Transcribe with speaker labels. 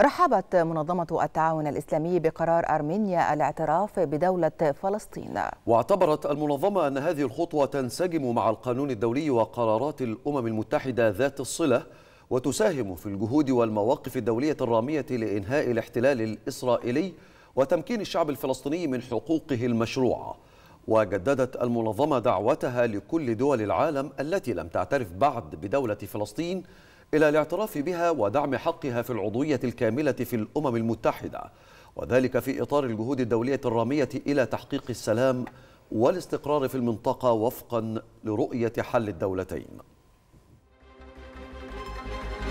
Speaker 1: رحبت منظمة التعاون الإسلامي بقرار أرمينيا الاعتراف بدولة فلسطين
Speaker 2: واعتبرت المنظمة أن هذه الخطوة تنسجم مع القانون الدولي وقرارات الأمم المتحدة ذات الصلة وتساهم في الجهود والمواقف الدولية الرامية لإنهاء الاحتلال الإسرائيلي وتمكين الشعب الفلسطيني من حقوقه المشروعة وجددت المنظمة دعوتها لكل دول العالم التي لم تعترف بعد بدولة فلسطين إلى الاعتراف بها ودعم حقها في العضوية الكاملة في الأمم المتحدة وذلك في إطار الجهود الدولية الرامية إلى تحقيق السلام والاستقرار في المنطقة وفقا لرؤية حل الدولتين